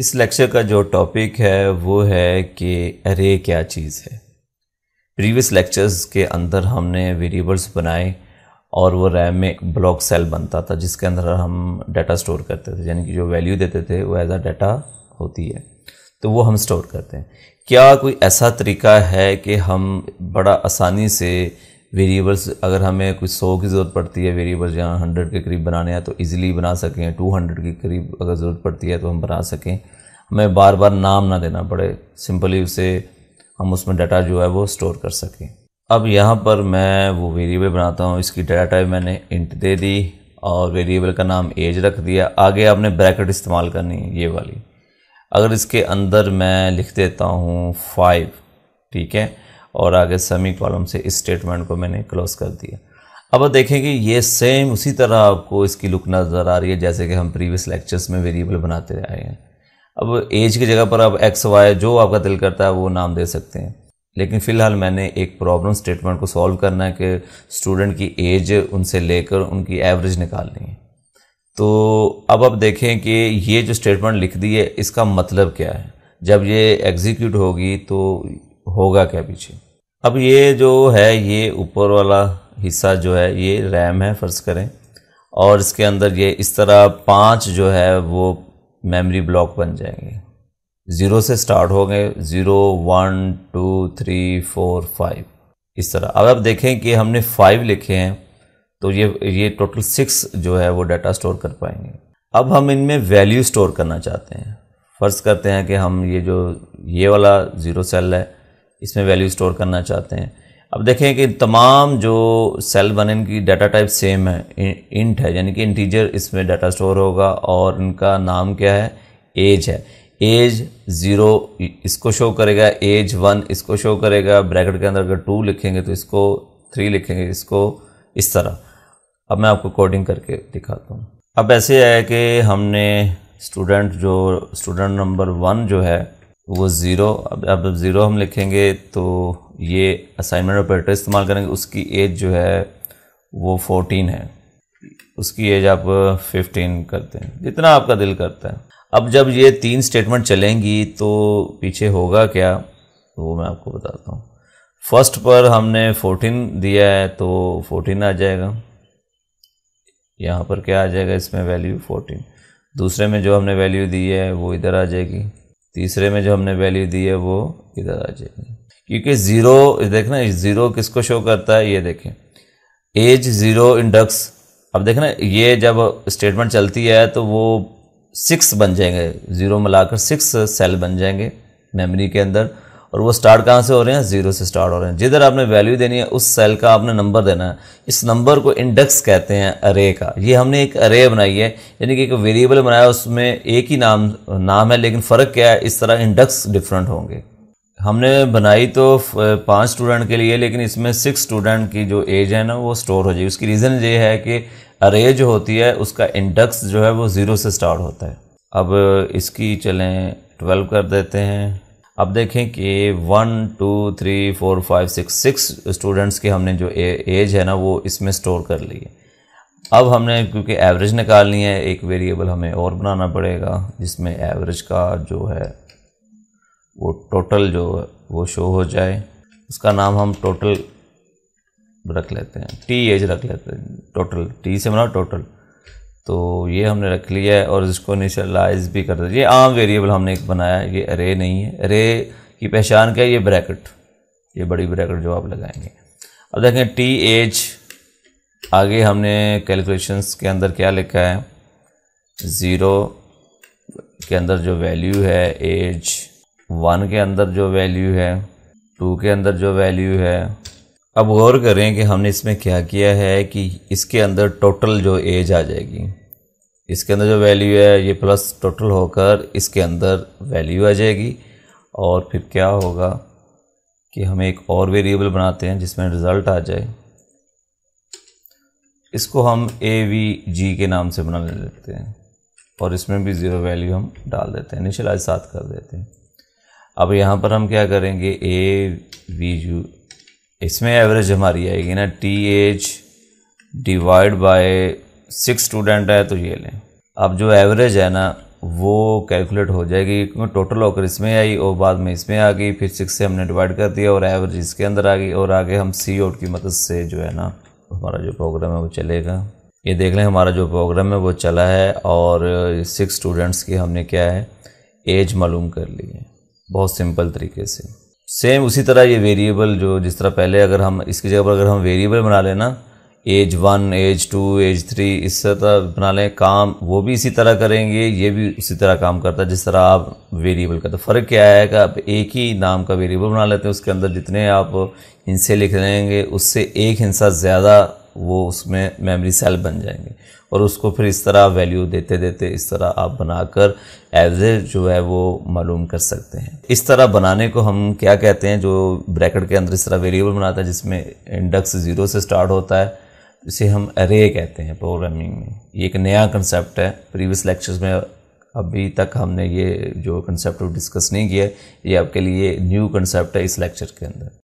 इस लेक्चर का जो टॉपिक है वो है कि अरे क्या चीज़ है प्रीवियस लेक्चर्स के अंदर हमने वेरिएबल्स बनाए और वो रैम में एक ब्लॉक सेल बनता था जिसके अंदर हम डाटा स्टोर करते थे यानी कि जो वैल्यू देते थे वो एज आ डाटा होती है तो वो हम स्टोर करते हैं क्या कोई ऐसा तरीका है कि हम बड़ा आसानी से वेरिएबल्स अगर हमें कुछ सौ की ज़रूरत पड़ती है वेरिएबल्स यहाँ हंड्रेड के करीब बनाने हैं तो ईज़िली बना सकें टू हंड्रेड के करीब अगर ज़रूरत पड़ती है तो हम बना सकें हमें बार बार नाम ना देना पड़े सिंपली उसे हम उसमें डाटा जो है वो स्टोर कर सकें अब यहाँ पर मैं वो वेरिएबल बनाता हूँ इसकी डाटा टाइप मैंने इंट दे दी और वेरिएबल का नाम एज रख दिया आगे आपने ब्रैकेट इस्तेमाल करनी है ये वाली अगर इसके अंदर मैं लिख देता हूँ फाइव ठीक है और आगे सेमी कॉलम से इस स्टेटमेंट को मैंने क्लोज कर दिया अब देखें कि ये सेम उसी तरह आपको इसकी लुक नज़र आ रही है जैसे कि हम प्रीवियस लेक्चर्स में वेरिएबल बनाते आए हैं अब एज की जगह पर आप एक्स वाई जो आपका दिल करता है वो नाम दे सकते हैं लेकिन फ़िलहाल मैंने एक प्रॉब्लम स्टेटमेंट को सॉल्व करना है कि स्टूडेंट की एज उनसे लेकर उनकी एवरेज निकालनी है तो अब आप देखें कि ये जो स्टेटमेंट लिख दी है इसका मतलब क्या है जब ये एग्जीक्यूट होगी तो होगा क्या पीछे अब ये जो है ये ऊपर वाला हिस्सा जो है ये रैम है फ़र्ज़ करें और इसके अंदर ये इस तरह पांच जो है वो मेमोरी ब्लॉक बन जाएंगे ज़ीरो से स्टार्ट होंगे zero one two three four five इस तरह अब आप देखें कि हमने फाइव लिखे हैं तो ये ये टोटल सिक्स जो है वो डाटा स्टोर कर पाएंगे अब हम इनमें वैल्यू स्टोर करना चाहते हैं फ़र्ज़ करते हैं कि हम ये जो ये वाला ज़ीरो सेल है इसमें वैल्यू स्टोर करना चाहते हैं अब देखें कि तमाम जो सेल बने इनकी डाटा टाइप सेम है इंट है यानी कि इंटीजर इसमें डाटा स्टोर होगा और इनका नाम क्या है एज है एज ज़ीरो इसको शो करेगा एज वन इसको शो करेगा ब्रैकेट के अंदर अगर टू लिखेंगे तो इसको थ्री लिखेंगे इसको इस तरह अब मैं आपको कोडिंग करके दिखाता हूँ अब ऐसे है कि हमने स्टूडेंट जो स्टूडेंट नंबर वन जो है वो ज़ीरो अब अब ज़ीरो हम लिखेंगे तो ये असाइनमेंट ऑपरेटर इस्तेमाल करेंगे उसकी एज जो है वो फोर्टीन है उसकी एज आप फिफ्टीन uh, करते हैं जितना आपका दिल करता है अब जब ये तीन स्टेटमेंट चलेंगी तो पीछे होगा क्या तो वो मैं आपको बताता हूँ फर्स्ट पर हमने फोर्टीन दिया है तो फोर्टीन आ जाएगा यहाँ पर क्या आ जाएगा इसमें वैल्यू फोर्टीन दूसरे में जो हमने वैल्यू दी है वो इधर आ जाएगी तीसरे में जो हमने वैल्यू दी है वो इधर आ जाएगी क्योंकि ज़ीरो देखना ज़ीरो किसको शो करता है ये देखें एज ज़ीरो इंडक्स अब देखना ये जब स्टेटमेंट चलती है तो वो सिक्स बन जाएंगे ज़ीरो मिलाकर सिक्स सेल बन जाएंगे मेमोरी के अंदर और वो स्टार्ट कहाँ से हो रहे हैं जीरो से स्टार्ट हो रहे हैं जिधर आपने वैल्यू देनी है उस सेल का आपने नंबर देना है इस नंबर को इंडेक्स कहते हैं अरे का ये हमने एक अरे बनाई है यानी कि एक वेरिएबल बनाया उसमें एक ही नाम नाम है लेकिन फ़र्क क्या है इस तरह इंडेक्स डिफरेंट होंगे हमने बनाई तो पाँच स्टूडेंट के लिए लेकिन इसमें सिक्स स्टूडेंट की जो एज है ना वो स्टोर हो जाएगी उसकी रीज़न ये है कि अरे जो होती है उसका इंडेक्स जो है वो ज़ीरो से स्टार्ट होता है अब इसकी चलें ट्वेल्व कर देते हैं अब देखें कि one two three four five six six students की हमने जो एज है ना वो इसमें स्टोर कर ली है अब हमने क्योंकि एवरेज निकालनी है एक वेरिएबल हमें और बनाना पड़ेगा जिसमें एवरेज का जो है वो टोटल जो वो शो हो जाए उसका नाम हम टोटल रख लेते हैं टी एज रख लेते हैं टोटल टी से बना मतलब टोटल तो ये हमने रख लिया है और इसको इनिशलाइज भी कर दिया ये आम वेरिएबल हमने एक बनाया ये अरे नहीं है अरे की पहचान क्या है ये ब्रैकेट ये बड़ी ब्रैकेट जो आप लगाएंगे अब देखें टी एच आगे हमने कैलकुलेशंस के अंदर क्या लिखा है ज़ीरो के अंदर जो वैल्यू है एज वन के अंदर जो वैल्यू है टू के अंदर जो वैल्यू है अब गौर करें कि हमने इसमें क्या किया है कि इसके अंदर टोटल जो एज आ जाएगी इसके अंदर जो वैल्यू है ये प्लस टोटल होकर इसके अंदर वैल्यू आ जाएगी और फिर क्या होगा कि हम एक और वेरिएबल बनाते हैं जिसमें रिज़ल्ट आ जाए इसको हम ए वी जी के नाम से बना लेते हैं और इसमें भी ज़ीरो वैल्यू हम डाल देते हैं आज साथ कर देते हैं अब यहाँ पर हम क्या करेंगे ए वी यू इसमें एवरेज हमारी आएगी ना T H divide by six student है तो ये लें अब जो एवरेज है ना वो कैलकुलेट हो जाएगी क्योंकि टोटल होकर इसमें आई और बाद में इसमें आ गई फिर सिक्स से हमने डिवाइड कर दिया और एवरेज इसके अंदर आ गई और आगे हम सी आउट की मदद से जो है ना हमारा जो प्रोग्राम है वो चलेगा ये देख लें हमारा जो प्रोग्राम है वो चला है और सिक्स स्टूडेंट्स की हमने क्या है एज मालूम कर ली है बहुत सिंपल तरीके से सेम उसी तरह ये वेरिएबल जो जिस तरह पहले अगर हम इसकी जगह पर अगर हम वेरिएबल बना लेना age one age two age three इस तरह बना लें काम वो भी इसी तरह करेंगे ये भी उसी तरह काम करता है जिस तरह आप वेरिएबल का तो फ़र्क क्या है कि आप एक ही नाम का वेरिएबल बना लेते हैं उसके अंदर जितने आप इनसे लिख लेंगे उससे एक हिंसा ज़्यादा वो उसमें मेमोरी सेल बन जाएंगे और उसको फिर इस तरह वैल्यू देते देते इस तरह आप बनाकर एवरेज जो है वो मालूम कर सकते हैं इस तरह बनाने को हम क्या कहते हैं जो ब्रैकेट के अंदर इस तरह वेरिएबल बनाता है जिसमें इंडेक्स ज़ीरो से स्टार्ट होता है इसे हम अरे कहते हैं प्रोग्रामिंग में ये एक नया कंसेप्ट है प्रीवियस लेक्चर्स में अभी तक हमने ये जो कंसेप्ट डिस्कस नहीं किया ये आपके लिए न्यू कंसेप्ट है इस लेक्चर के अंदर